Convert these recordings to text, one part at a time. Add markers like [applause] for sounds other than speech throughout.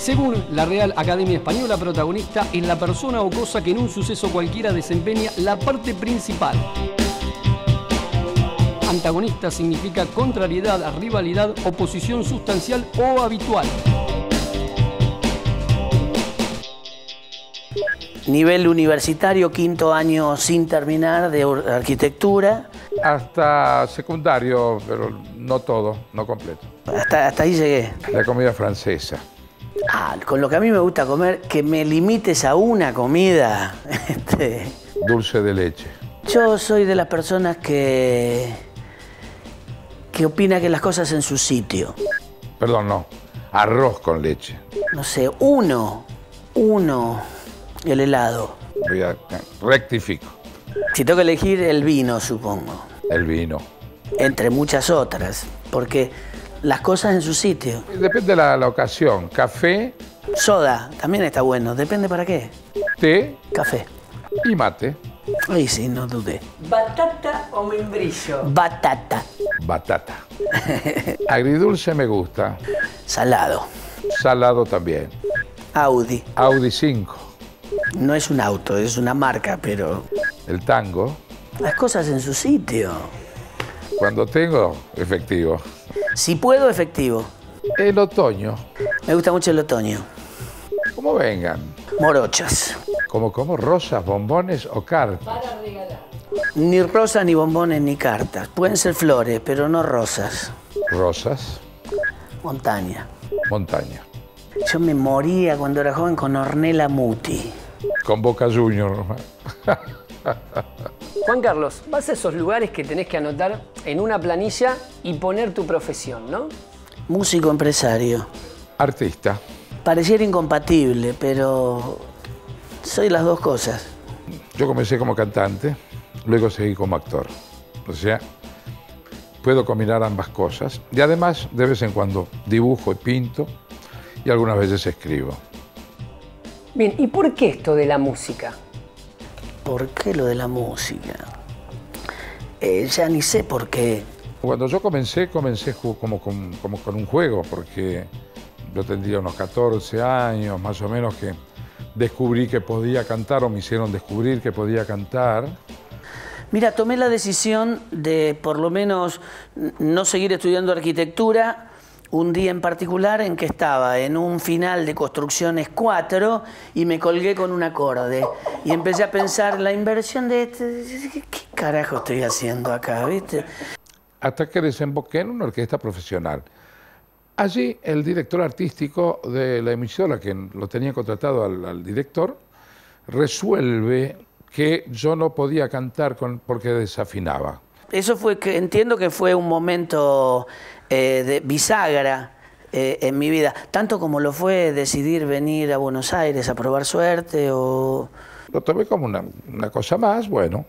Según la Real Academia Española, protagonista es la persona o cosa que en un suceso cualquiera desempeña la parte principal. Antagonista significa contrariedad, rivalidad, oposición sustancial o habitual. Nivel universitario, quinto año sin terminar de arquitectura. Hasta secundario, pero no todo, no completo. Hasta, ahí llegué. La comida francesa. Ah, con lo que a mí me gusta comer, que me limites a una comida. [laughs] Este, Dulce de leche. Yo soy de las personas que. que opina que las cosas en su sitio. Perdón, no. Arroz con leche. No sé, uno. Uno. El helado. Voy a, rectifico. Si tengo que elegir el vino, supongo. El vino. Entre muchas otras. Porque las cosas en su sitio. Depende de la, ocasión. Café. Soda, también está bueno. Depende para qué. Té. Café. Y mate. Ay, sí, no dudé. ¿Batata o membrillo? Batata. Batata. [laughs] Agridulce me gusta. Salado. Salado también. Audi. Audi 5. No es un auto, es una marca, pero... El tango. Las cosas en su sitio. Cuando tengo efectivo. Si puedo, efectivo. El otoño. Me gusta mucho el otoño. Como vengan. Morochas. cómo? como rosas, bombones o cartas. Para regalar. Ni rosas, ni bombones, ni cartas. Pueden ser flores, pero no rosas. Rosas. Montaña. Montaña. Yo me moría cuando era joven con Ornella Muti. Con Boca Junior. [laughs] Juan Carlos, vas a esos lugares que tenés que anotar en una planilla y poner tu profesión, ¿no? Músico empresario. Artista. Pareciera incompatible, pero soy las dos cosas. Yo comencé como cantante, luego seguí como actor. O sea, puedo combinar ambas cosas. Y además, de vez en cuando, dibujo y pinto y algunas veces escribo. Bien, ¿y por qué esto de la música? ¿Por qué lo de la música? Eh, ya ni sé por qué. Cuando yo comencé, comencé como, como con un juego, porque yo tendría unos 14 años, más o menos, que descubrí que podía cantar o me hicieron descubrir que podía cantar. Mira, tomé la decisión de por lo menos no seguir estudiando arquitectura, un día en particular en que estaba en un final de Construcciones 4 y me colgué con un acorde. Y empecé a pensar la inversión de este, ¿qué carajo estoy haciendo acá? ¿viste? Hasta que desemboqué en una orquesta profesional. Allí el director artístico de la emisora, que lo tenía contratado al, director, resuelve que yo no podía cantar porque desafinaba. Eso fue que entiendo que fue un momento eh, de bisagra eh, en mi vida, tanto como lo fue decidir venir a Buenos Aires a probar suerte o... Lo tomé como una, cosa más, bueno.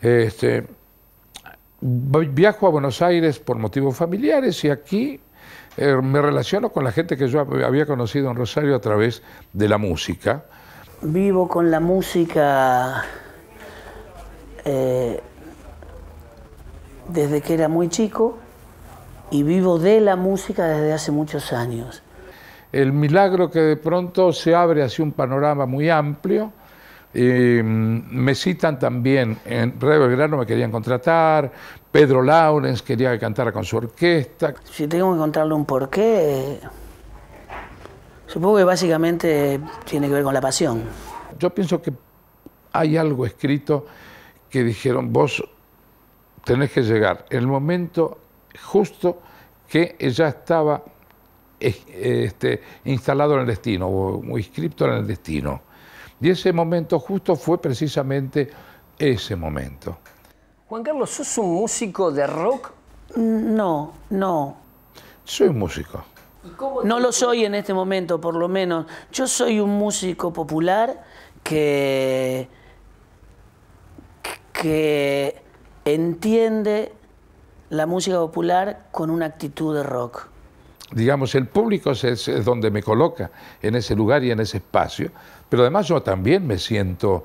Este, viajo a Buenos Aires por motivos familiares y aquí eh, me relaciono con la gente que yo había conocido en Rosario a través de la música. Vivo con la música desde que era muy chico y vivo de la música desde hace muchos años. El milagro que de pronto se abre hacia un panorama muy amplio. Eh, me citan también, en Rey Belgrano me querían contratar, Pedro Laurens quería que cantara con su orquesta. Si tengo que encontrarle un porqué, supongo que básicamente tiene que ver con la pasión. Yo pienso que hay algo escrito que dijeron, vos tenés que llegar el momento justo que ya estaba eh, este, instalado en el destino o inscripto en el destino. Y ese momento justo fue precisamente ese momento. Juan Carlos, ¿sos un músico de rock? Mm, no, no. Soy músico. No lo soy en este momento, por lo menos. Yo soy un músico popular que, que entiende la música popular con una actitud de rock. Digamos, el público es, donde me coloca, en ese lugar y en ese espacio. Pero además yo también me siento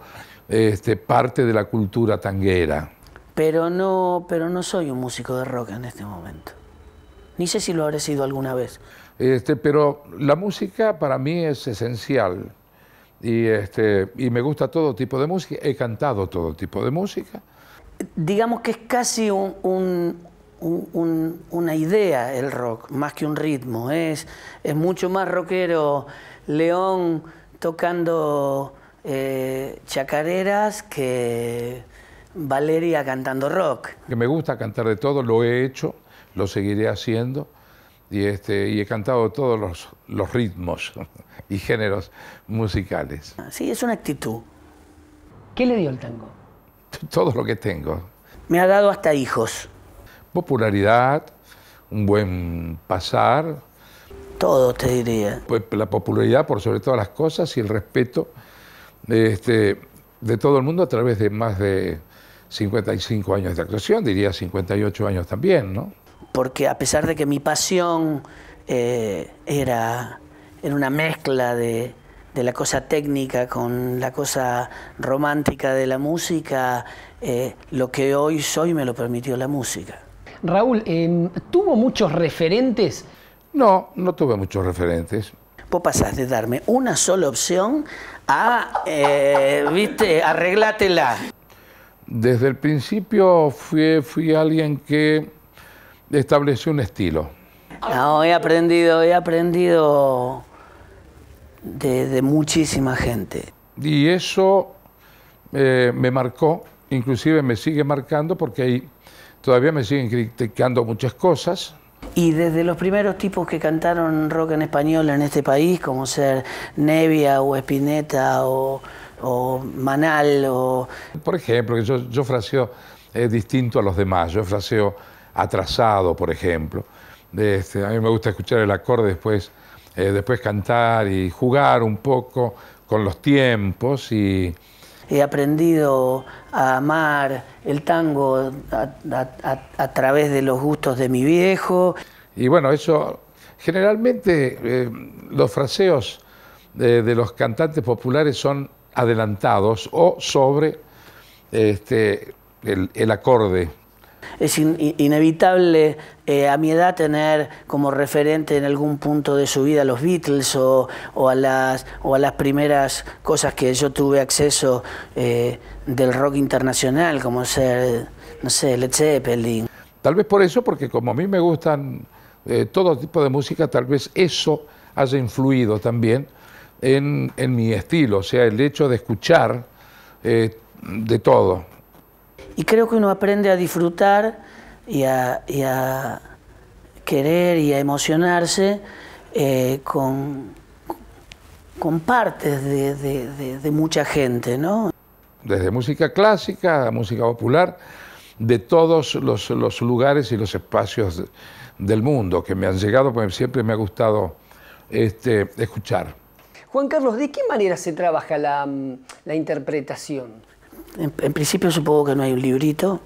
este, parte de la cultura tanguera. Pero no, pero no soy un músico de rock en este momento. Ni sé si lo habré sido alguna vez. Este, pero la música para mí es esencial. Y, este, y me gusta todo tipo de música. He cantado todo tipo de música digamos que es casi un, una idea el rock, más que un ritmo. Es, es mucho más rockero León tocando eh, chacareras que Valeria cantando rock. Que me gusta cantar de todo, lo he hecho, lo seguiré haciendo. Y, este, y he cantado todos los, los ritmos [laughs] y géneros musicales. Sí, es una actitud. ¿Qué le dio el tango? [laughs] todo lo que tengo. Me ha dado hasta hijos. Popularidad, un buen pasar. Todo, te diría. Pues la popularidad por sobre todas las cosas y el respeto este, de todo el mundo a través de más de 55 años de actuación, diría 58 años también, ¿no? Porque a pesar de que mi pasión eh, era, era una mezcla de, de la cosa técnica con la cosa romántica de la música, eh, lo que hoy soy me lo permitió la música. Raúl, em, ¿tuvo muchos referentes? No, no tuve muchos referentes. Vos pasás de darme una sola opción a, eh, viste, arreglátela. Desde el principio fui, fui alguien que estableció un estilo. No, he aprendido, he aprendido de, muchísima gente. Y eso eh, me marcó, inclusive me sigue marcando porque ahí todavía me siguen criticando muchas cosas. Y desde los primeros tipos que cantaron rock en español en este país, como ser Nevia o Espineta o, Manal o... Por ejemplo, yo, fraseo eh, distinto a los demás, yo fraseo atrasado, por ejemplo. Este, a mí me gusta escuchar el acorde después eh, después cantar y jugar un poco con los tiempos y... He aprendido a amar el tango a, través de los gustos de mi viejo. Y bueno, eso generalmente eh, los fraseos eh, de, los cantantes populares son adelantados o sobre este, el acorde. Es inevitable eh, a mi edad tener como referente en algún punto de su vida a los Beatles o, o, a, las, o a las primeras cosas que yo tuve acceso eh, del rock internacional, como ser, no sé, Led Zeppelin. Tal vez por eso, porque como a mí me gustan eh, todo tipo de música, tal vez eso haya influido también en mi estilo, o sea, el hecho de escuchar de todo. Y creo que uno aprende a disfrutar y a, querer y a emocionarse eh, con, partes de, mucha gente, ¿no? Desde música clásica a música popular, de todos los, lugares y los espacios del mundo que me han llegado, porque siempre me ha gustado este, escuchar. Juan Carlos, ¿de qué manera se trabaja la interpretación? En, principio supongo que no hay un librito.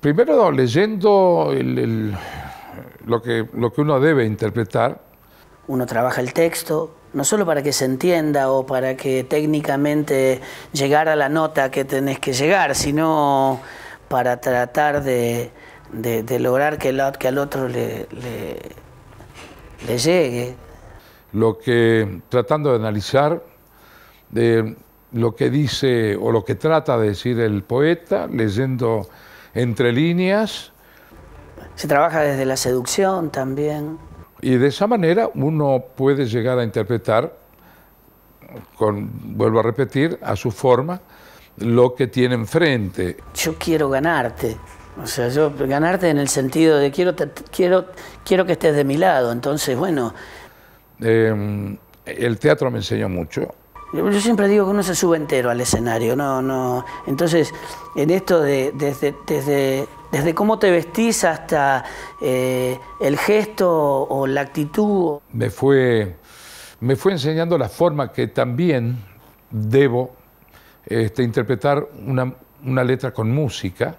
Primero leyendo lo, que, lo que uno debe interpretar. Uno trabaja el texto, no solo para que se entienda o para que técnicamente llegar a la nota que tenés que llegar, sino para tratar de, lograr que, el, al otro le, le, le, llegue. Lo que tratando de analizar, de eh, lo que dice o lo que trata de decir el poeta, leyendo entre líneas. Se trabaja desde la seducción también. Y de esa manera uno puede llegar a interpretar, con, vuelvo a repetir, a su forma, lo que tiene enfrente. Yo quiero ganarte. O sea, yo ganarte en el sentido de quiero, quiero, quiero que estés de mi lado. Entonces, bueno. Em, el teatro me enseñó mucho. Yo siempre digo que uno se sube entero al escenario, no, no. Entonces, en esto desde, cómo te vestís hasta eh, el gesto o la actitud. Me fue, me fue enseñando la forma que también debo este, interpretar una, una letra con música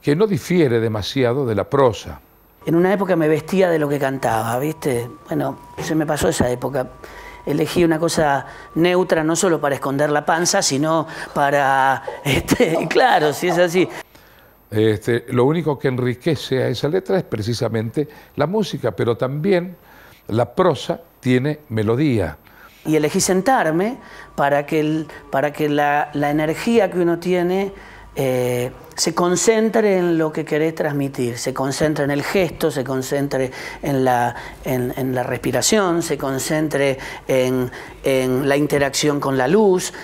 que no difiere demasiado de la prosa. En una época me vestía de lo que cantaba, ¿viste? Bueno, se me pasó esa época elegí una cosa neutra no solo para esconder la panza, sino para... [laughs] Este, claro, si es así. Este, lo único que enriquece a esa letra es precisamente la música, pero también la prosa tiene melodía. Y elegí sentarme para que, para que la energía que uno tiene eh, se concentre en lo que querés transmitir, se concentre en el gesto, se concentre en la, respiración, se concentre en, la interacción con la luz.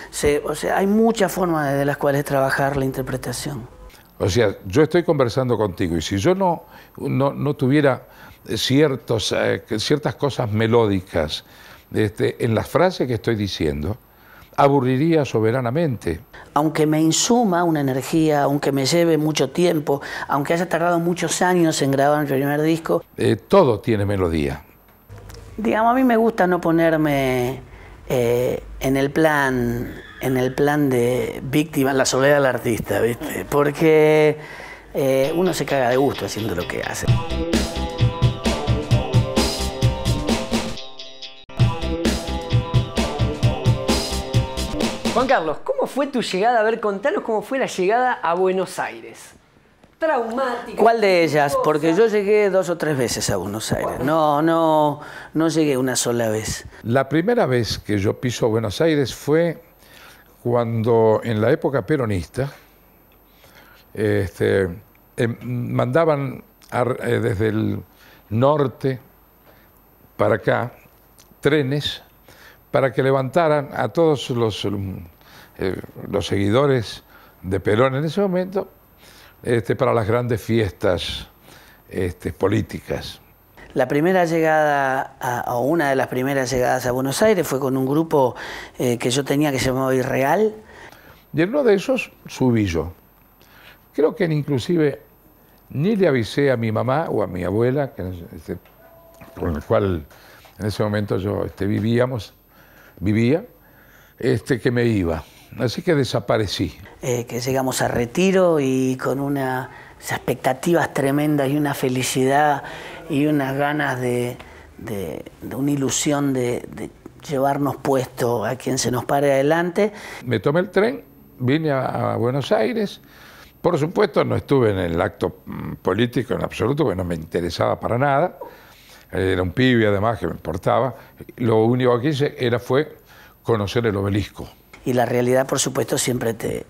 o sea, hay muchas formas de las cuales trabajar la interpretación. O sea, yo estoy conversando contigo y si yo no, no, tuviera ciertos, eh, ciertas cosas melódicas este, en las frases que estoy diciendo, aburriría soberanamente aunque me insuma una energía, aunque me lleve mucho tiempo, aunque haya tardado muchos años en grabar mi primer disco. Eh, todo tiene melodía. Digamos, a mí me gusta no ponerme eh, en el plan en el plan de víctima, la soledad del artista, ¿viste? Porque eh, uno se caga de gusto haciendo lo que hace. Carlos, ¿cómo fue tu llegada? A ver, contanos cómo fue la llegada a Buenos Aires. Traumática. ¿Cuál de ellas? Porque yo llegué dos o tres veces a Buenos Aires. No, no, no llegué una sola vez. La primera vez que yo piso Buenos Aires fue cuando en la época peronista este, em, mandaban eh, desde el norte para acá trenes para que levantaran a todos los um, eh, los seguidores de Perón en ese momento este, para las grandes fiestas este, políticas. La primera llegada, a, o una de las primeras llegadas a Buenos Aires fue con un grupo eh, que yo tenía que se llamaba Irreal. Y en uno de esos subí yo. Creo que inclusive ni le avisé a mi mamá o a mi abuela, este, con el cual en ese momento yo este, vivíamos, vivía, este, que me iba. Así que desaparecí. Eh, que llegamos a retiro y con unas expectativas tremendas y una felicidad y unas ganas de, de, de una ilusión de, llevarnos puesto a quien se nos pare adelante. Me tomé el tren, vine a, Buenos Aires. Por supuesto, no estuve en el acto mm, político en absoluto, porque no me interesaba para nada. Era un pibe, además, que me importaba. Lo único que hice era fue conocer el obelisco y la realidad, por supuesto, siempre te,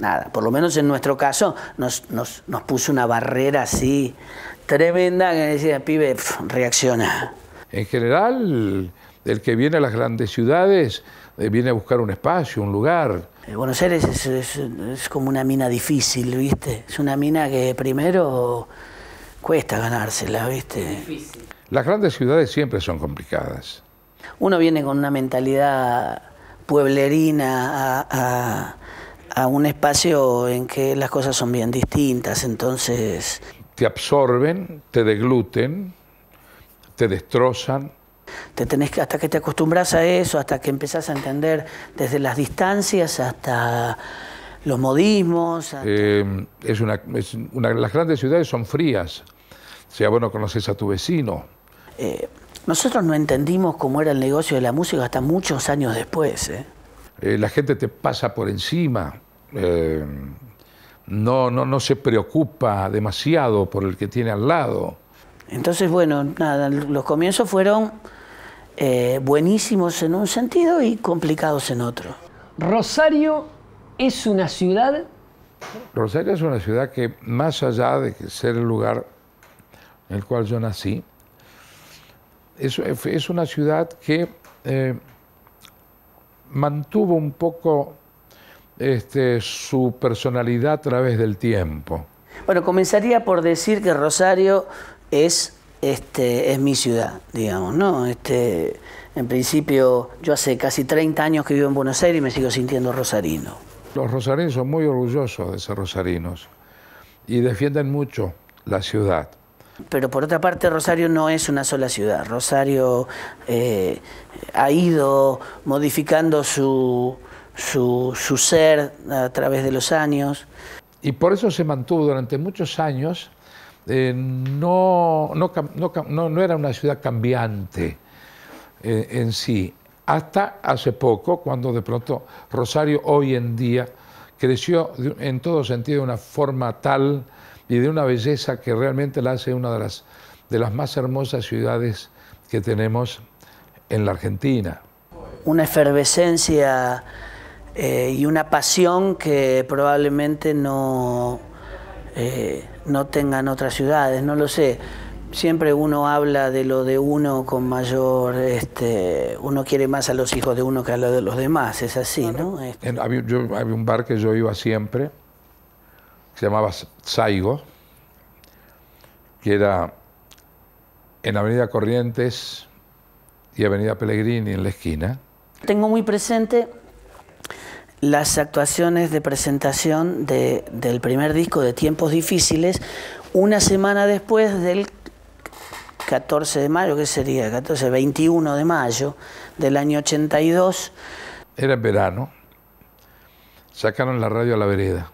nada, por lo menos en nuestro caso, nos, puso una barrera así tremenda que decía, pibe, reacciona. En general, el que viene a las grandes ciudades eh, viene a buscar un espacio, un lugar. Eh, Buenos Aires es, es, es, como una mina difícil, ¿viste? Es una mina que primero cuesta ganársela, ¿viste? Difícil. Las grandes ciudades siempre son complicadas. Uno viene con una mentalidad pueblerina a, un espacio en que las cosas son bien distintas, entonces... Te absorben, te degluten, te destrozan, te tenés que, hasta que te acostumbras a eso, hasta que empezás a entender desde las distancias hasta los modismos. Eh, es una, las grandes ciudades son frías. O sea, bueno, conoces a tu vecino. Eh, nosotros no entendimos cómo era el negocio de la música hasta muchos años después. ¿eh? Eh, la gente te pasa por encima, eh, no, no, no se preocupa demasiado por el que tiene al lado. Entonces, bueno, nada, los comienzos fueron buenísimos en un sentido y complicados en otro. Rosario es una ciudad... Rosario es una ciudad que, más allá de ser el lugar en el cual yo nací, es, una ciudad que eh, mantuvo un poco este, su personalidad a través del tiempo. Bueno, comenzaría por decir que Rosario es, este, es mi ciudad, digamos, ¿no? Este, en principio, yo hace casi 30 años que vivo en Buenos Aires y me sigo sintiendo rosarino. Los rosarinos son muy orgullosos de ser rosarinos y defienden mucho la ciudad. Pero por otra parte, Rosario no es una sola ciudad. Rosario eh, ha ido modificando su, ser a través de los años. Y por eso se mantuvo durante muchos años eh, no, era una ciudad cambiante eh, en sí, hasta hace poco, cuando de pronto Rosario hoy en día creció en todo sentido de una forma tal y de una belleza que realmente la hace una de las, de las más hermosas ciudades que tenemos en la Argentina. Una efervescencia eh, y una pasión que probablemente no, eh, no tengan otras ciudades, no lo sé. Siempre uno habla de lo de uno con mayor, este, uno quiere más a los hijos de uno que a los de los demás, es así, ¿no? había un bar que yo iba siempre, se llamaba Saigo, que era en Avenida Corrientes y Avenida Pellegrini en la esquina. Tengo muy presente las actuaciones de presentación del primer disco de Tiempos Difíciles, una semana después del 14 de mayo, que sería 14, 21 de mayo del año 82. Era en verano, sacaron la radio a la vereda.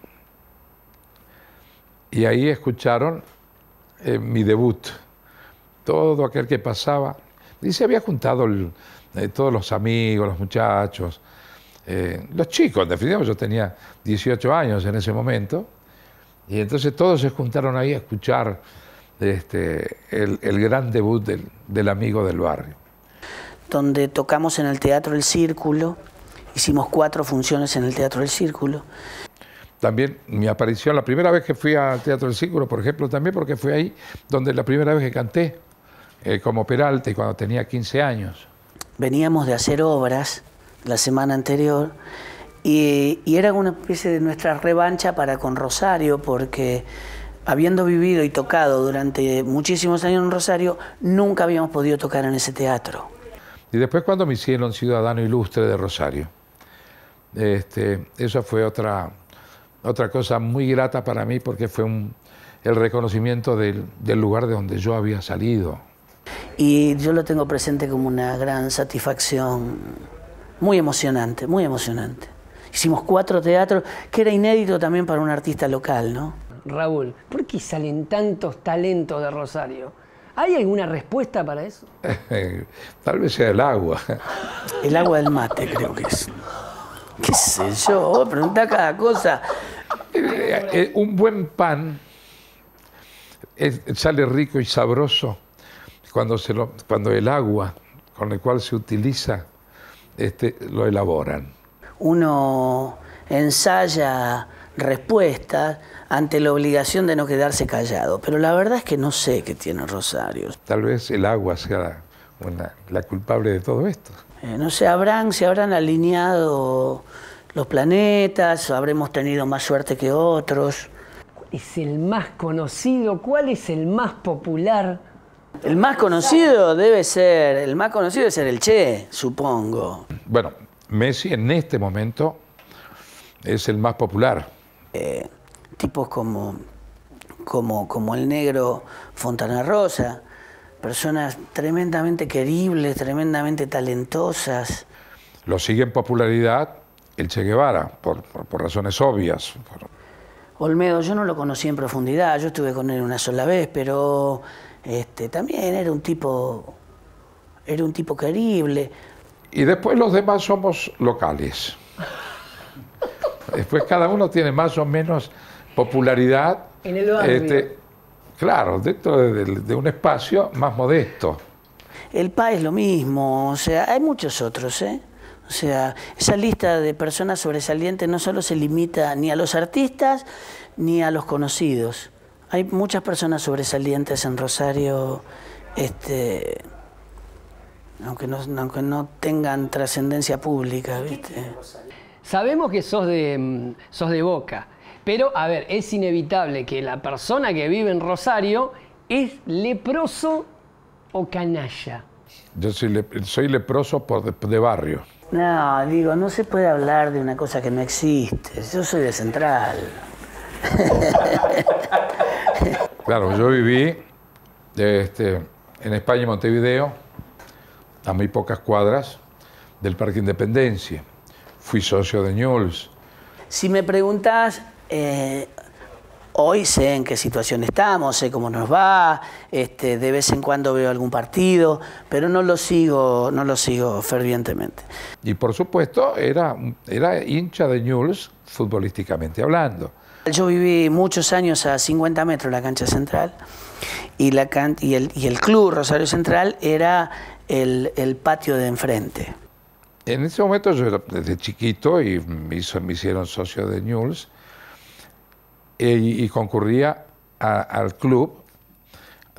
Y ahí escucharon eh, mi debut. Todo aquel que pasaba. Y se había juntado eh, todos los amigos, los muchachos, eh, los chicos, en yo tenía 18 años en ese momento. Y entonces todos se juntaron ahí a escuchar este, el, gran debut del, del amigo del barrio. Donde tocamos en el Teatro del Círculo, hicimos cuatro funciones en el Teatro del Círculo también mi aparición, la primera vez que fui al Teatro del Círculo, por ejemplo, también porque fue ahí donde la primera vez que canté eh, como Peralta y cuando tenía 15 años. Veníamos de hacer obras la semana anterior y, era una especie de nuestra revancha para con Rosario porque habiendo vivido y tocado durante muchísimos años en Rosario, nunca habíamos podido tocar en ese teatro. Y después cuando me hicieron Ciudadano Ilustre de Rosario, este, fue otra otra cosa muy grata para mí porque fue el reconocimiento del, lugar de donde yo había salido. Y yo lo tengo presente como una gran satisfacción, muy emocionante, muy emocionante. Hicimos cuatro teatros, que era inédito también para un artista local, ¿no? Raúl, ¿por qué salen tantos talentos de Rosario? ¿Hay alguna respuesta para eso? [laughs] Tal vez sea el agua. El agua del mate, creo que es. ¿Qué sé yo? Pregunta cada cosa. Eh, eh, un buen pan sale rico y sabroso cuando, se lo, cuando el agua con el cual se utiliza este, lo elaboran. Uno ensaya respuestas ante la obligación de no quedarse callado, pero la verdad es que no sé qué tiene Rosario. Tal vez el agua sea la culpable de todo esto. Eh, no sé, habrán, se habrán alineado los planetas, habremos tenido más suerte que otros. es el más conocido? ¿Cuál es el más popular? El más conocido debe ser, el más conocido debe ser el Che, supongo. Bueno, Messi en este momento es el más popular. Eh, tipos como, como, como el negro Fontana Rosa, personas tremendamente queribles, tremendamente talentosas. Lo sigue en popularidad el Che Guevara, por, razones obvias. Olmedo, yo no lo conocí en profundidad, yo estuve con él una sola vez, pero este, también era un tipo, era un tipo querible. Y después los demás somos locales. Después cada uno tiene más o menos popularidad. En Este, claro, dentro de, de, un espacio más modesto. El PA es lo mismo, o sea, hay muchos otros, ¿eh? O sea, esa lista de personas sobresalientes no solo se limita ni a los artistas ni a los conocidos. Hay muchas personas sobresalientes en Rosario, este, aunque, no, tengan trascendencia pública. ¿viste? Sabemos que sos de, mm, sos de Boca, pero a ver, es inevitable que la persona que vive en Rosario es leproso o canalla. Yo soy, leproso por de barrio no, digo, no se puede hablar de una cosa que no existe. Yo soy de Central. [laughs] claro, yo viví este, en España y Montevideo, a muy pocas cuadras del Parque Independencia. Fui socio de Newell's. Si me preguntas, eh, hoy sé en qué situación estamos, sé cómo nos va, este, de vez en cuando veo algún partido, pero no lo sigo, no lo sigo fervientemente. Y por supuesto era, era hincha de Newell's futbolísticamente hablando. Yo viví muchos años a 50 metros de la cancha central y, la y, el, club Rosario Central era el, patio de enfrente. En ese momento yo era desde chiquito y me, me hicieron socio de Newell's eh, y concurría al club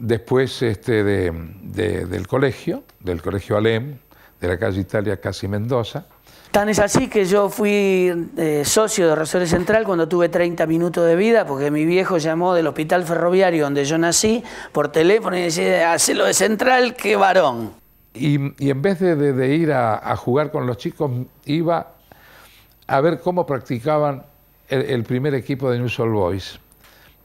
después este, del colegio, del colegio Alem, de la calle Italia Casi Mendoza. Tan es así que yo fui eh, socio de Rosario Central cuando tuve 30 minutos de vida, porque mi viejo llamó del hospital ferroviario donde yo nací por teléfono y decía, hacelo de Central, qué varón. Y, en vez de, ir a jugar con los chicos, iba a ver cómo practicaban el, primer equipo de News All Boys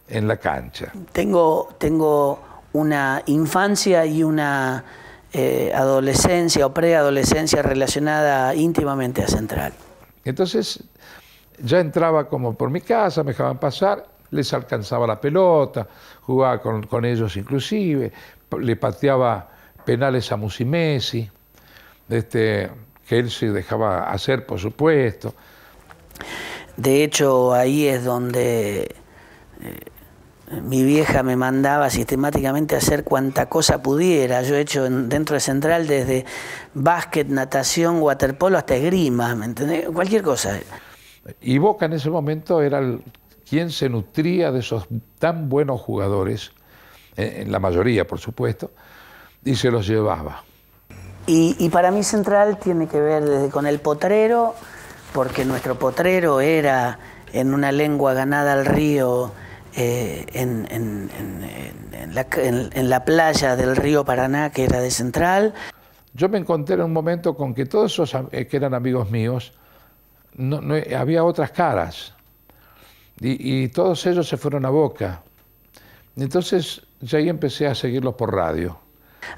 en la cancha. Tengo, tengo una infancia y una eh, adolescencia o preadolescencia relacionada íntimamente a Central. Entonces, ya entraba como por mi casa, me dejaban pasar, les alcanzaba la pelota, jugaba con, ellos inclusive, le pateaba penales a Musimesi, este, que él se dejaba hacer, por supuesto. De hecho, ahí es donde eh, mi vieja me mandaba sistemáticamente a hacer cuanta cosa pudiera. Yo he hecho dentro de Central desde básquet, natación, waterpolo hasta esgrima, ¿me entendés? Cualquier cosa. Y Boca en ese momento era quien se nutría de esos tan buenos jugadores, eh, la mayoría por supuesto, y se los llevaba. Y, para mí Central tiene que ver con el potrero, porque nuestro potrero era en una lengua ganada al río, eh, en, la, playa del río Paraná, que era de Central. Yo me encontré en un momento con que todos esos eh, que eran amigos míos, no, eh, había otras caras, y, y todos ellos se fueron a Boca. Entonces ya ahí empecé a seguirlos por radio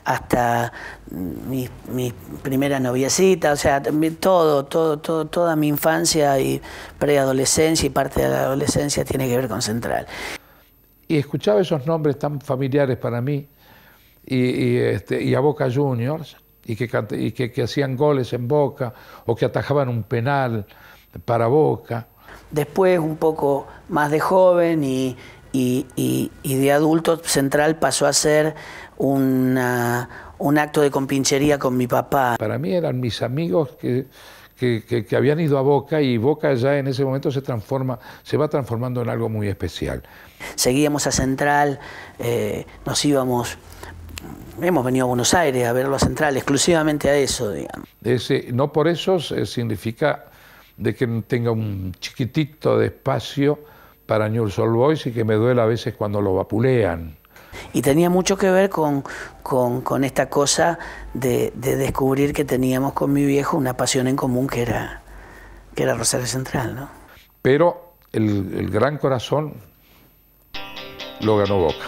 hasta mi primera primeras o sea, todo, todo, toda mi infancia y preadolescencia y parte de la adolescencia tiene que ver con Central. Y escuchaba esos nombres tan familiares para mí y, este, a Boca Juniors y, que, hacían goles en Boca o que atajaban un penal para Boca. Después, un poco más de joven y, de adulto, Central pasó a ser un acto de compinchería con mi papá. Para mí eran mis amigos que, habían ido a Boca y Boca ya en ese momento se transforma, se va transformando en algo muy especial. Seguíamos a Central, eh, nos íbamos, hemos venido a Buenos Aires a verlo a Central, exclusivamente a eso, digamos. Ese, no por eso eh, significa de que tenga un chiquitito de espacio para New Soul Boys y que me duele a veces cuando lo vapulean. Y tenía mucho que ver con, esta cosa de, descubrir que teníamos con mi viejo una pasión en común que era, que era Rosario Central. ¿no? Pero el, el gran corazón lo ganó Boca.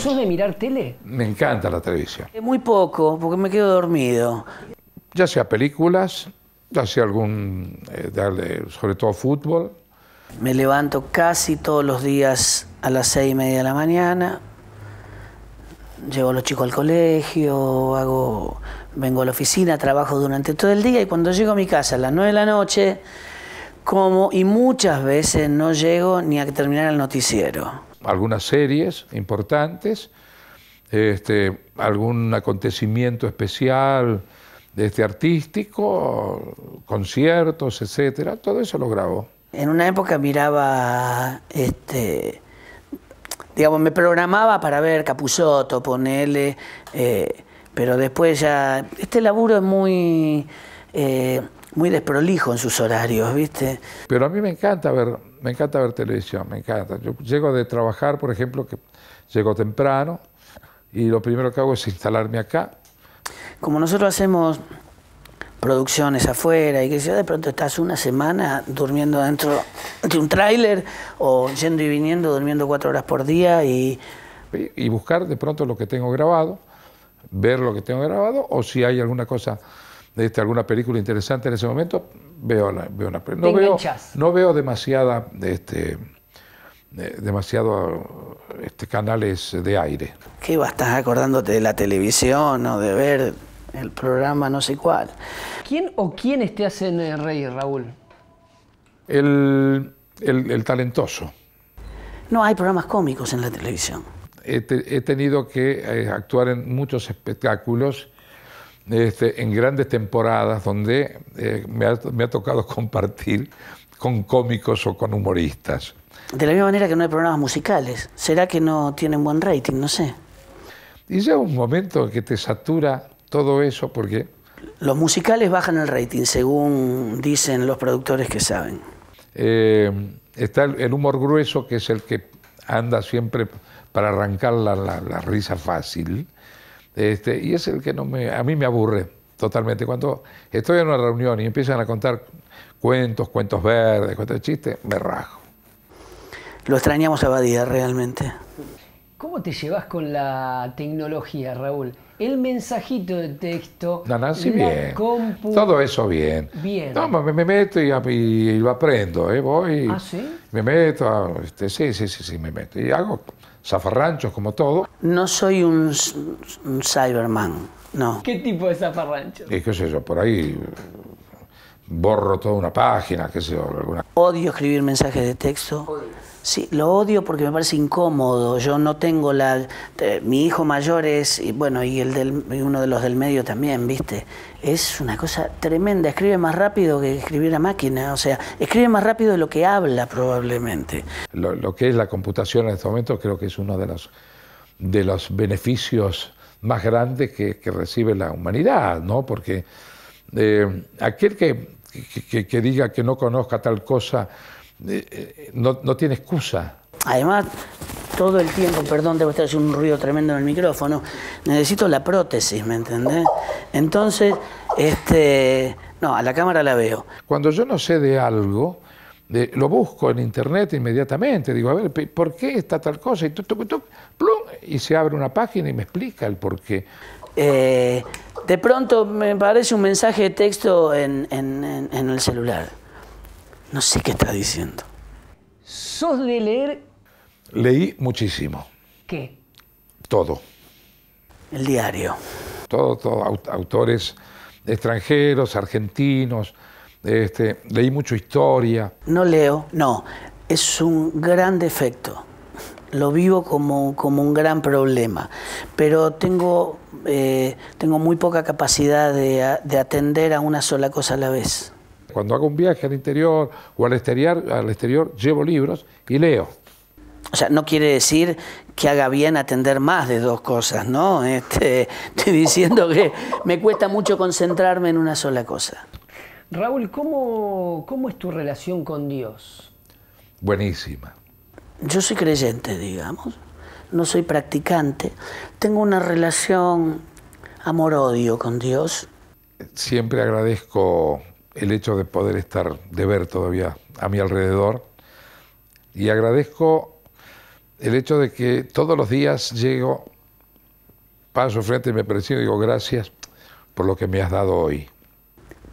¿Sos de mirar tele? Me encanta la televisión. Muy poco, porque me quedo dormido. Ya sea películas, Hacía algún, eh, sobre todo fútbol. Me levanto casi todos los días a las seis y media de la mañana. Llevo a los chicos al colegio, hago, vengo a la oficina, trabajo durante todo el día y cuando llego a mi casa a las nueve de la noche, como y muchas veces no llego ni a terminar el noticiero. Algunas series importantes, este, algún acontecimiento especial, desde artístico, conciertos, etcétera, todo eso lo grabó. En una época miraba, este, digamos, me programaba para ver Capuzoto, ponele, eh, pero después ya, este laburo es muy, eh, muy desprolijo en sus horarios, ¿viste? Pero a mí me encanta ver, me encanta ver televisión, me encanta. Yo llego de trabajar, por ejemplo, que llego temprano y lo primero que hago es instalarme acá como nosotros hacemos producciones afuera y que de pronto estás una semana durmiendo dentro de un tráiler o yendo y viniendo, durmiendo cuatro horas por día y... Y buscar de pronto lo que tengo grabado, ver lo que tengo grabado o si hay alguna cosa, este, alguna película interesante en ese momento, veo, la, película. No veo, no veo demasiada... Este, eh, demasiado este, canales de aire. ¿Qué vas? Estás acordándote de la televisión o de ver el programa no sé cuál. ¿Quién o quién te hacen eh, rey Raúl? El, talentoso. No hay programas cómicos en la televisión. He, tenido que eh, actuar en muchos espectáculos, este, en grandes temporadas, donde eh, me, ha, tocado [laughs] compartir con cómicos o con humoristas. De la misma manera que no hay programas musicales. ¿Será que no tienen buen rating? No sé. Y llega un momento que te satura todo eso porque... Los musicales bajan el rating, según dicen los productores que saben. Eh, está el humor grueso, que es el que anda siempre para arrancar la, risa fácil, este, y es el que no me, a mí me aburre totalmente. Cuando estoy en una reunión y empiezan a contar cuentos, cuentos verdes, cuentos de chistes, me rajo. Lo extrañamos a Badía realmente. ¿Cómo te llevas con la tecnología, Raúl? el mensajito de texto. No, no, bien. Todo eso bien. Bien. No, me, meto y, mí lo aprendo, ¿eh? Voy. ¿Ah, sí? Me meto, ah, este, sí, sí, sí, sí, me meto. Y hago zafarranchos como todo. No soy un, Cyberman, no. ¿Qué tipo de zafarranchos? Y qué sé yo, por ahí borro toda una página, qué sé yo. Alguna... Odio escribir mensajes de texto. Odio Sí, lo odio porque me parece incómodo. Yo no tengo la. mi hijo mayor es, y bueno, y el del, uno de los del medio también, ¿viste? Es una cosa tremenda. Escribe más rápido que escribir a máquina. O sea, escribe más rápido de lo que habla, probablemente. Lo, que es la computación en este momento creo que es uno de los, de los beneficios más grandes que, recibe la humanidad, ¿no? Porque eh, aquel que diga que no conozca tal cosa eh, eh, no, tiene excusa. Además, todo el tiempo, perdón, debo estar un ruido tremendo en el micrófono, necesito la prótesis, ¿me entendés? Entonces, este, no, a la cámara la veo. Cuando yo no sé de algo, lo busco en internet inmediatamente, digo, a ver, ¿por qué está tal cosa? Y, y se abre una página y me explica el por qué. Eh, de pronto me parece un mensaje de texto en el celular no sé qué está diciendo. ¿Sos de leer? Leí muchísimo. ¿Qué? Todo. El diario. Todo, todo, autores extranjeros, argentinos. Este, leí mucho historia. No leo, no. Es un gran defecto. Lo vivo como, un gran problema. Pero tengo, eh, tengo muy poca capacidad de atender a una sola cosa a la vez. Cuando hago un viaje al interior o al exterior, al exterior llevo libros y leo. O sea, no quiere decir que haga bien atender más de dos cosas, ¿no? Este, [laughs] estoy diciendo que me cuesta mucho concentrarme en una sola cosa. Raúl, ¿cómo, cómo es tu relación con Dios? Buenísima. Yo soy creyente, digamos. No soy practicante. Tengo una relación amor-odio con Dios. Siempre agradezco el hecho de poder estar, de ver todavía a mi alrededor. Y agradezco el hecho de que todos los días llego, paso frente y me presido y digo gracias por lo que me has dado hoy.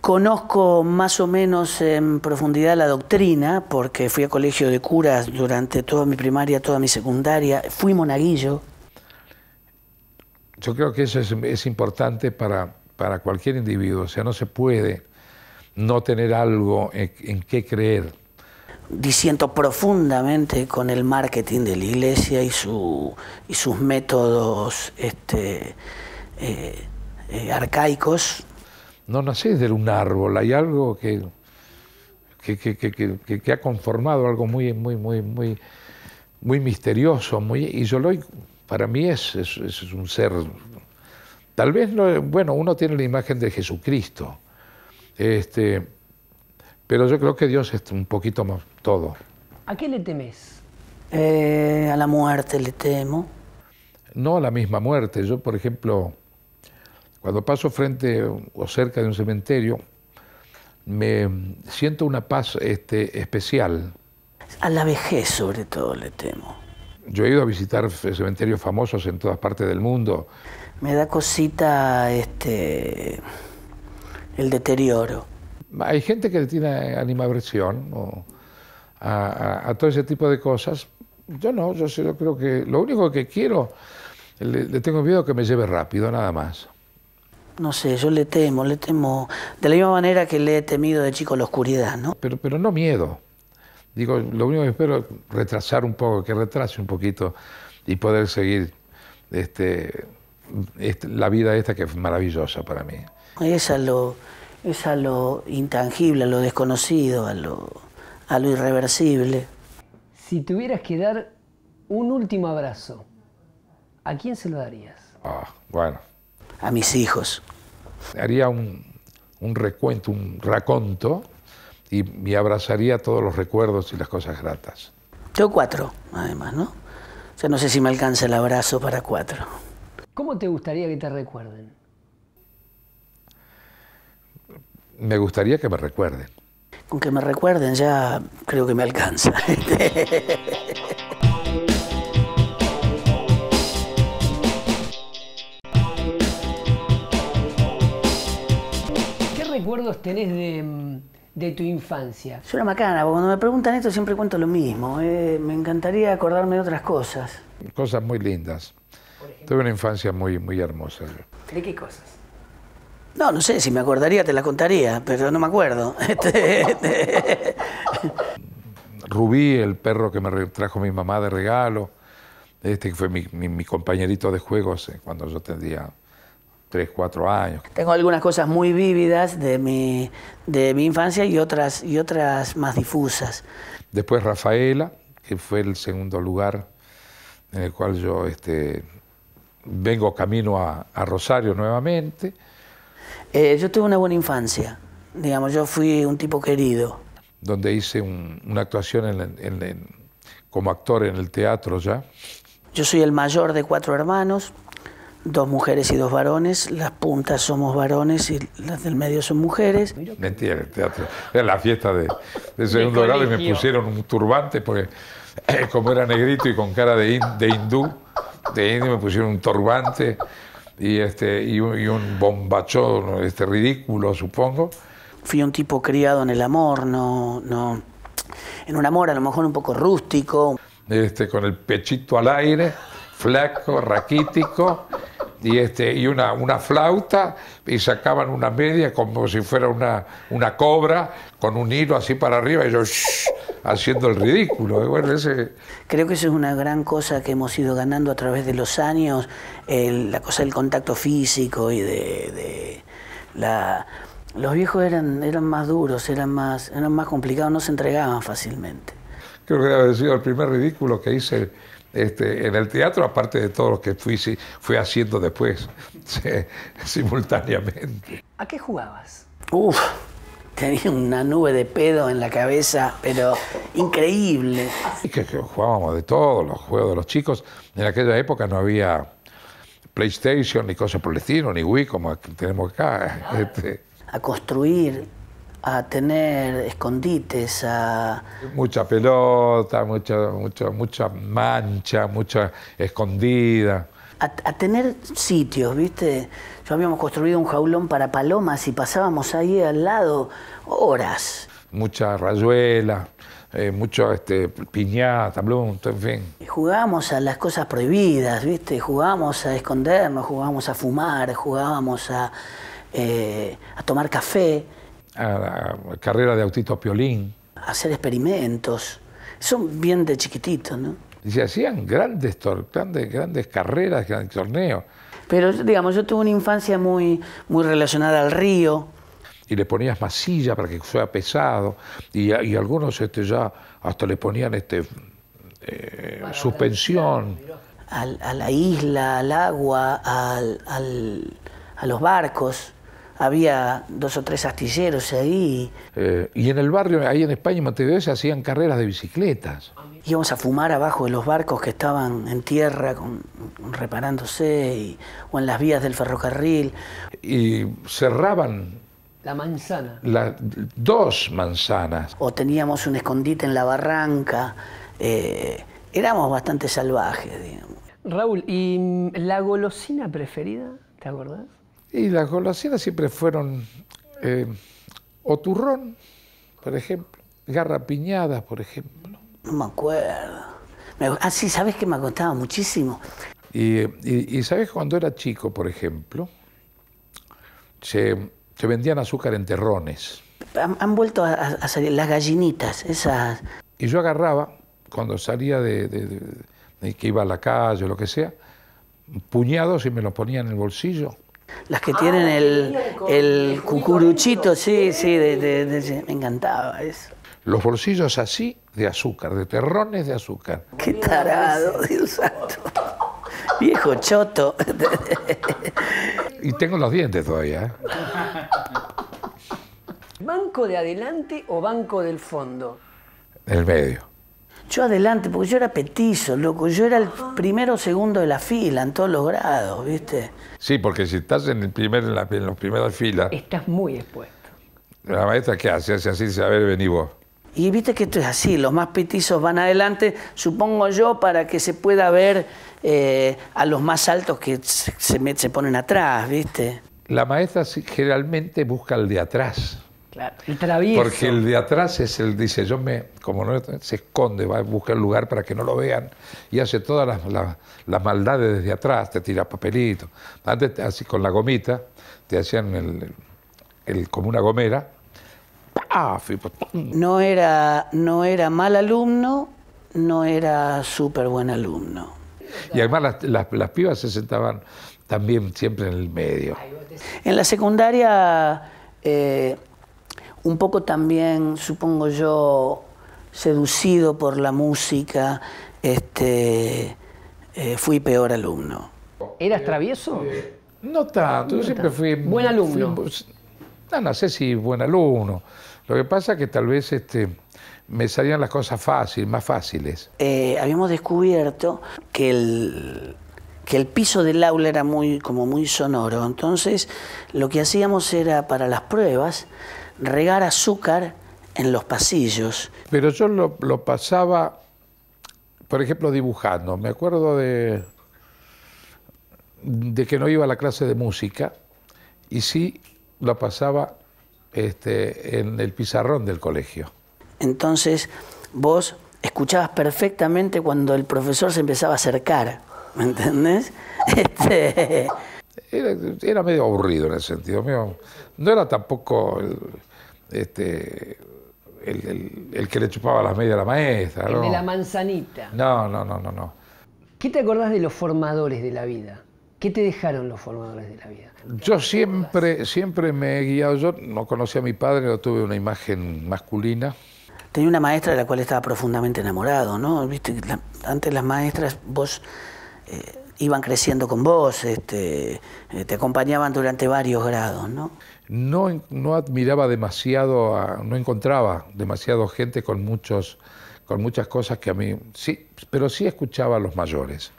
Conozco más o menos en profundidad la doctrina, porque fui a colegio de curas durante toda mi primaria, toda mi secundaria, fui monaguillo. Yo creo que eso es, es importante para, para cualquier individuo, o sea, no se puede no tener algo en, qué creer. Disiento profundamente con el marketing de la iglesia y, sus métodos este, eh, eh, arcaicos. No nací de un árbol, hay algo que, que, ha conformado algo muy, muy, muy, muy, muy misterioso. Muy, y lo para mí es, es, un ser, tal vez, bueno, uno tiene la imagen de Jesucristo este, pero yo creo que Dios es un poquito más todo. ¿A qué le temes? Eh, a la muerte le temo. No a la misma muerte. Yo, por ejemplo, cuando paso frente o cerca de un cementerio, me siento una paz este, especial. A la vejez sobre todo le temo. Yo he ido a visitar cementerios famosos en todas partes del mundo. Me da cosita este el deterioro. Hay gente que tiene animadversión a, todo ese tipo de cosas. Yo no, yo, yo creo que lo único que quiero, le, tengo miedo que me lleve rápido, nada más. No sé, yo le temo, le temo de la misma manera que le he temido de chico la oscuridad, ¿no? Pero, pero no miedo. Digo, lo único que espero es retrasar un poco, que retrase un poquito y poder seguir este, este la vida esta que es maravillosa para mí es a lo, lo intangible, a lo desconocido, a lo, a lo irreversible. Si tuvieras que dar un último abrazo, ¿a quién se lo darías? Ah, bueno. A mis hijos. Haría un, recuento, un raconto y, me abrazaría todos los recuerdos y las cosas gratas. Tengo cuatro, además, ¿no? O no sé si me alcanza el abrazo para cuatro. ¿Cómo te gustaría que te recuerden? me gustaría que me recuerden. Con que me recuerden ya creo que me alcanza. [laughs] ¿Qué recuerdos tenés de, tu infancia? Soy una macana, cuando me preguntan esto siempre cuento lo mismo. Eh, me encantaría acordarme de otras cosas. Cosas muy lindas. Tuve una infancia muy, muy hermosa. ¿De qué cosas? No, no sé, si me acordaría te la contaría, pero no me acuerdo. [laughs] Este, este. Rubí, el perro que me trajo mi mamá de regalo, este que fue mi, compañerito de juegos eh, cuando yo tendría 3, 4 años. Tengo algunas cosas muy vívidas de mi, infancia y otras, más difusas. Después Rafaela, que fue el segundo lugar en el cual yo este, vengo camino a Rosario nuevamente. Eh, yo tuve una buena infancia, digamos, yo fui un tipo querido. Donde hice una actuación como actor en el teatro ya. Yo soy el mayor de cuatro hermanos, dos mujeres y dos varones, las puntas somos varones y las del medio son mujeres. Mentira, el teatro. Era la fiesta de, segundo grado y me pusieron un turbante porque eh, como era negrito y con cara de, de hindú, de indio me pusieron un turbante y, este, y, un, bombachón este, ridículo, supongo. Fui un tipo criado en el amor, no, no, en un amor a lo mejor un poco rústico. Este, con el pechito al aire, flaco, raquítico, y, este, y una, una flauta y sacaban una media como si fuera una, cobra con un hilo así para arriba y yo haciendo el ridículo. Bueno, ese... Creo que eso es una gran cosa que hemos ido ganando a través de los años, la cosa del contacto físico y de, de la... Los viejos eran, eran más duros, eran más, eran más complicados, no se entregaban fácilmente. Creo que debe haber sido el primer ridículo que hice este, en el teatro, aparte de todo lo que fui, fui haciendo después, [laughs] simultáneamente. ¿A qué jugabas? Uf, tenía una nube de pedo en la cabeza, pero increíble. Y que, jugábamos de todo, los juegos de los chicos. En aquella época no había PlayStation, ni cosas por el estilo, ni Wii como tenemos acá. [laughs] Este. A construir a tener escondites, a... Mucha pelota, mucha, mucha, mucha mancha, mucha escondida. A, tener sitios, ¿viste? Yo habíamos construido un jaulón para palomas y pasábamos ahí al lado horas. Mucha rayuela, eh, mucho este, piñata, blunt, en fin. jugábamos a las cosas prohibidas, ¿viste? Jugábamos a escondernos, jugábamos a fumar, jugábamos a, eh, a tomar café a la carrera de autito piolín. Hacer experimentos. Son bien de chiquititos, ¿no? Y se hacían grandes, grandes, grandes carreras, grandes torneos. Pero, digamos, yo tuve una infancia muy, muy relacionada al río. Y le ponías masilla para que fuera pesado. Y, algunos este, ya hasta le ponían este, eh, suspensión. Al, a la isla, al agua, al, al, a los barcos había dos o tres astilleros ahí. Eh, y en el barrio, ahí en España, en Montevideo, se hacían carreras de bicicletas. Íbamos a fumar abajo de los barcos que estaban en tierra con, reparándose o en las vías del ferrocarril. Y cerraban la manzana. las dos manzanas. O teníamos un escondite en la barranca. Eh, éramos bastante salvajes, digamos. Raúl, ¿y la golosina preferida? ¿Te acordás? Y las golosinas siempre fueron eh, oturrón, por ejemplo, garrapiñadas, por ejemplo. No me acuerdo. Ah, sí, sabes que me costaba muchísimo. Y, eh, y, y sabes cuando era chico, por ejemplo, se, vendían azúcar en terrones. Han, vuelto a, salir las gallinitas, esas. Y yo agarraba, cuando salía de, de que iba a la calle o lo que sea, puñados y me los ponía en el bolsillo las que ah, tienen el, cucuruchito, sí, sí, me encantaba eso. Los bolsillos así de azúcar, de terrones de azúcar. Qué tarado, Dios santo. Viejo choto. y tengo los dientes todavía. ¿eh? ¿Banco de adelante o banco del fondo? Del medio. Yo adelante, porque yo era petizo, loco. Yo era el primero o segundo de la fila en todos los grados, ¿viste? Sí, porque si estás en, el primer, en, la, primera fila. Estás muy expuesto. La maestra, ¿qué hace? Hace así, dice, a ver, vos. Y viste que esto es así, los más petizos van adelante, supongo yo, para que se pueda ver eh, a los más altos que se, se ponen atrás, ¿viste? La maestra generalmente busca el de atrás. Claro, Porque el de atrás es el, dice, yo me, como no, se esconde, va a buscar lugar para que no lo vean y hace todas las, maldades desde atrás, te tira papelito. Antes, así con la gomita, te hacían el, como una gomera. Pues, no era, no era mal alumno, no era súper buen alumno. Y además las, las, pibas se sentaban también siempre en el medio. En la secundaria... Eh, un poco también, supongo yo, seducido por la música, este, eh, fui peor alumno. ¿Eras travieso? Eh, no tanto, yo siempre fui... Buen alumno. no, ah, no sé si buen alumno. Lo que pasa es que tal vez este, me salían las cosas fáciles, más fáciles. Eh, habíamos descubierto que el, que el piso del aula era muy, como muy sonoro. Entonces, lo que hacíamos era para las pruebas, regar azúcar en los pasillos. Pero yo lo, pasaba, por ejemplo, dibujando. Me acuerdo de, que no iba a la clase de música y sí lo pasaba este, en el pizarrón del colegio. Entonces vos escuchabas perfectamente cuando el profesor se empezaba a acercar, ¿me entendés? [laughs] Este, era, medio aburrido en el sentido. no era tampoco este, el, que le chupaba las medias a la maestra. El de la manzanita. No, no, no, no, no. ¿Qué te acordás de los formadores de la vida? ¿Qué te dejaron los formadores de la vida? Yo siempre, siempre me he guiado. Yo no conocí a mi padre, no tuve una imagen masculina. Tenía una maestra de la cual estaba profundamente enamorado, ¿no? Viste, antes las maestras, vos eh, iban creciendo con vos, este, eh, te acompañaban durante varios grados, ¿no? No, admiraba demasiado, no encontraba demasiado gente con, muchos, con muchas cosas que a mí, sí, pero sí escuchaba a los mayores.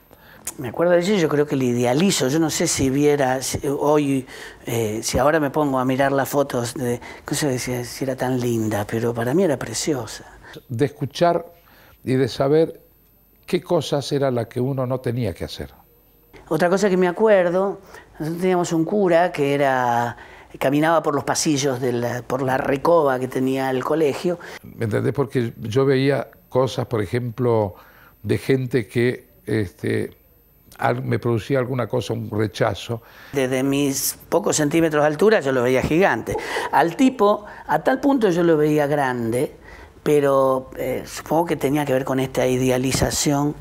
Me acuerdo de eso yo creo que le idealizo. Yo no sé si viera hoy, eh, si ahora me pongo a mirar las fotos, de, no sé si era tan linda, pero para mí era preciosa. De escuchar y de saber qué cosas era la que uno no tenía que hacer. Otra cosa que me acuerdo, nosotros teníamos un cura que era caminaba por los pasillos, de la, por la recoba que tenía el colegio. ¿Me entendés? Porque yo veía cosas, por ejemplo, de gente que este, me producía alguna cosa, un rechazo. Desde mis pocos centímetros de altura yo lo veía gigante. Al tipo, a tal punto yo lo veía grande, pero eh, supongo que tenía que ver con esta idealización.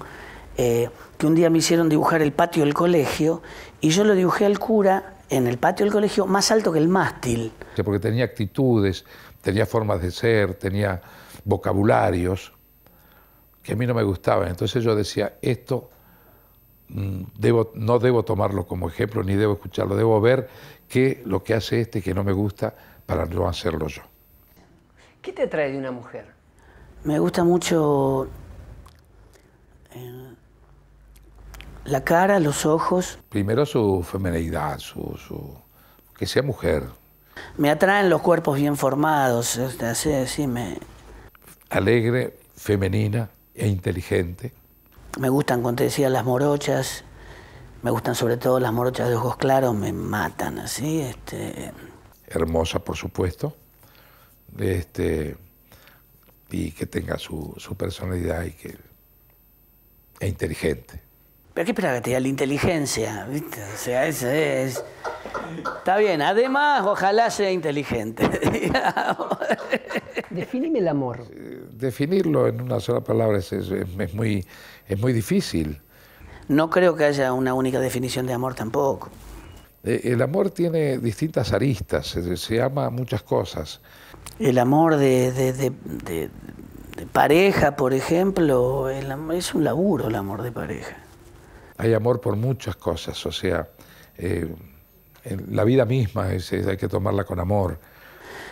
Eh, que un día me hicieron dibujar el patio del colegio y yo lo dibujé al cura en el patio del colegio más alto que el mástil. Porque tenía actitudes, tenía formas de ser, tenía vocabularios que a mí no me gustaban. Entonces yo decía, esto mm, no debo tomarlo como ejemplo ni debo escucharlo, debo ver qué lo que hace este que no me gusta para no hacerlo yo. ¿Qué te trae de una mujer? Me gusta mucho eh, la cara, los ojos. Primero su femenidad, su, que sea mujer. Me atraen los cuerpos bien formados, este, así, así me... Alegre, femenina e inteligente. Me gustan, como te decía, las morochas. Me gustan sobre todo las morochas de ojos claros, me matan así. Este... Hermosa, por supuesto. Este, y que tenga su, su personalidad y que, e inteligente. ¿Pero qué esperaba que te diga la inteligencia? ¿Viste? O sea, ese es. Está bien, además, ojalá sea inteligente. [laughs] Digamos. el amor. Eh, definirlo en una sola palabra es, muy, es muy difícil. No creo que haya una única definición de amor tampoco. Eh, el amor tiene distintas aristas, se, ama muchas cosas. El amor de, de, pareja, por ejemplo, es un laburo el amor de pareja hay amor por muchas cosas, o sea, eh, la vida misma hay que tomarla con amor.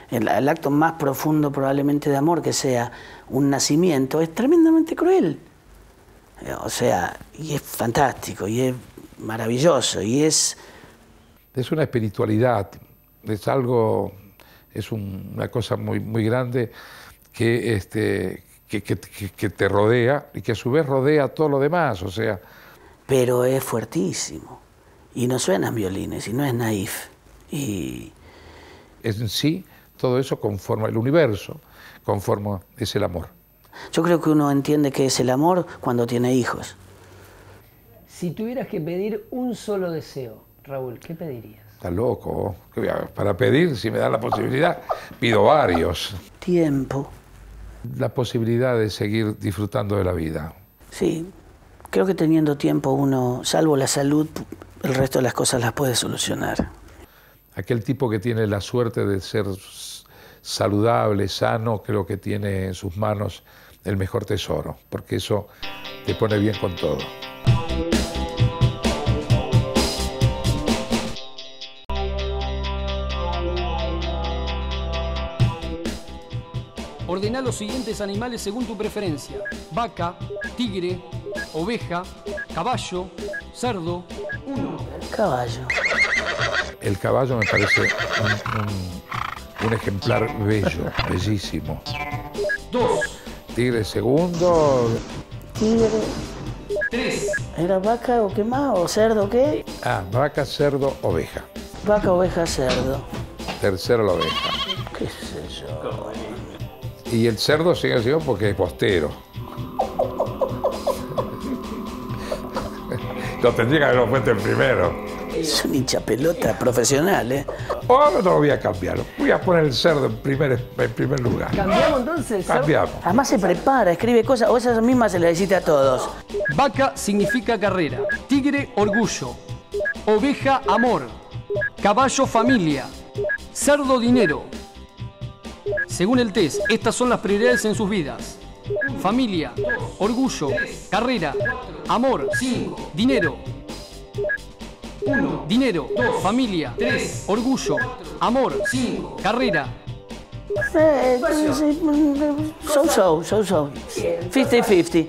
El, acto más profundo probablemente de amor, que sea un nacimiento, es tremendamente cruel. Eh, o sea, y es fantástico, y es maravilloso, y es... Es una espiritualidad, es algo, es una cosa muy, muy grande que, este, que, que, te rodea y que a su vez rodea todo lo demás, o sea pero es fuertísimo. Y no suenan violines, y no es naif. Y... En sí, todo eso conforma el universo, conforma es el amor. Yo creo que uno entiende que es el amor cuando tiene hijos. Si tuvieras que pedir un solo deseo, Raúl, ¿qué pedirías? Está loco. Para pedir, si me da la posibilidad, pido varios. Tiempo. La posibilidad de seguir disfrutando de la vida. Sí, Creo que teniendo tiempo uno, salvo la salud, el resto de las cosas las puede solucionar. Aquel tipo que tiene la suerte de ser saludable, sano, creo que tiene en sus manos el mejor tesoro, porque eso te pone bien con todo. Ordena los siguientes animales según tu preferencia. Vaca, tigre, oveja, caballo, cerdo, uno. Caballo. El caballo me parece un, ejemplar bello, bellísimo. Dos. Tigre segundo. Tigre. Tres. ¿Era vaca o qué más? ¿O cerdo qué? Ah, vaca, cerdo, oveja. Vaca, oveja, cerdo. Tercero la oveja. ¿Qué sé yo? Y el cerdo sigue siendo porque es postero. lo tendría que lo puesto en primero. Es un hincha pelota profesional, ¿eh? Ahora no lo voy a cambiar. Voy a poner el cerdo en primer, en primer lugar. ¿Cambiamos entonces? Cambiamos. Además se prepara, escribe cosas. O esas mismas se las hiciste a todos. Vaca significa carrera. Tigre, orgullo. Oveja, amor. Caballo, familia. Cerdo, dinero. Según el test, estas son las prioridades en sus vidas familia, orgullo, carrera, amor, dinero. Dinero, familia, orgullo, amor, carrera. So, so, so, so. 50-50.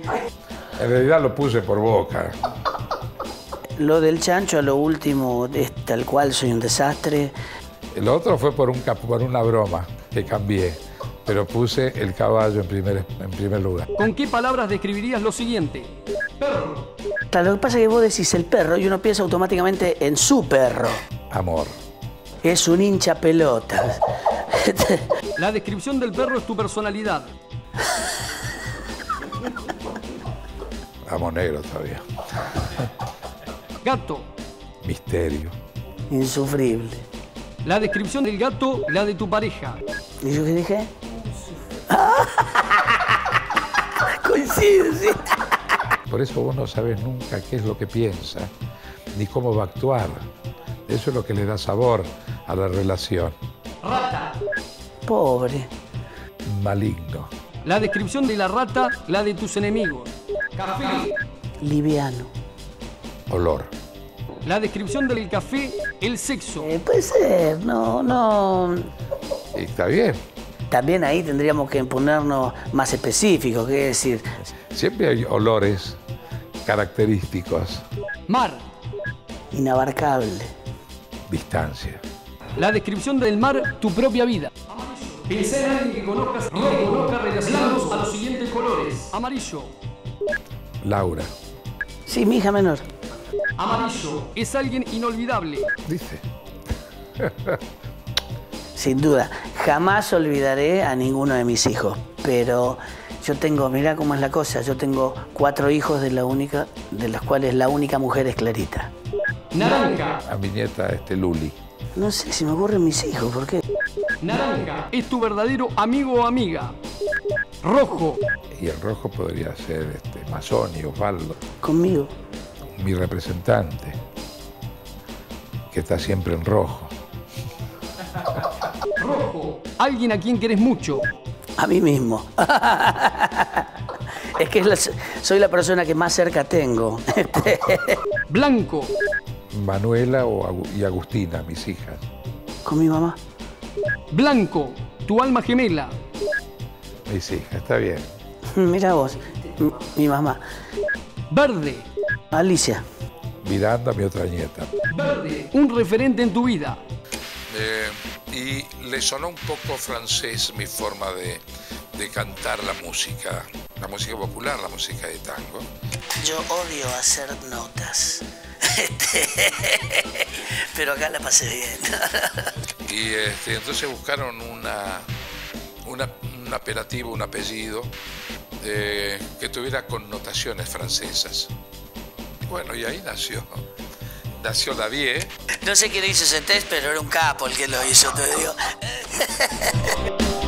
En realidad lo puse por boca. Lo del chancho a lo último tal cual, soy un desastre. Lo otro fue por, un, por una broma que cambié pero puse el caballo en primer, en primer lugar. ¿Con qué palabras describirías lo siguiente? Perro. lo que pasa es que vos decís el perro y uno piensa automáticamente en su perro. Amor. Es un hincha pelota. [laughs] La descripción del perro es tu personalidad. Amo negro todavía. Gato. Misterio. Insufrible. La descripción del gato, la de tu pareja. ¿Y yo qué dije? [laughs] Coincide, Por eso vos no sabes nunca qué es lo que piensa, ni cómo va a actuar. Eso es lo que le da sabor a la relación. Rata. Pobre. Maligno. La descripción de la rata, la de tus enemigos. Café. Liviano. Olor. La descripción del café, el sexo. Eh, puede ser, no, no. Está bien, también ahí tendríamos que ponernos más específicos, qué decir. Siempre hay olores característicos. Mar. Inabarcable. Distancia. La descripción del mar, tu propia vida. Pensé en alguien que conozcas y conozca relacionados a los siguientes colores. Amarillo. Laura. Sí, mi hija menor. Amarillo. Es alguien inolvidable. Dice. [laughs] sin duda. Jamás olvidaré a ninguno de mis hijos, pero yo tengo, mirá cómo es la cosa, yo tengo cuatro hijos de la única, de las cuales la única mujer es Clarita. Naranja. A mi nieta, este Luli. No sé, si me ocurren mis hijos, ¿por qué? Naranja es tu verdadero amigo o amiga. Rojo. Y el rojo podría ser este, y Osvaldo. Conmigo. Mi representante, que está siempre en rojo alguien a quien querés mucho. A mí mismo. [laughs] Es que soy la persona que más cerca tengo. [laughs] Este, Blanco. Manuela y Agustina, mis hijas. Con mi mamá. Blanco, tu alma gemela. Mis hijas, está bien. [laughs] Mira vos, mi, mamá. Verde. Alicia. Miranda, mi otra nieta. Verde, un referente en tu vida. Eh y le sonó un poco francés mi forma de, de cantar la música, la música popular, la música de tango. Yo odio hacer notas, [laughs] este, pero acá la pasé bien. [laughs] y este, entonces buscaron una, un apelativo, un apellido eh, que tuviera connotaciones francesas. Bueno, y ahí nació. Nació ¿eh? No sé quién hizo ese test, pero era un capo el que lo hizo, te digo. [laughs]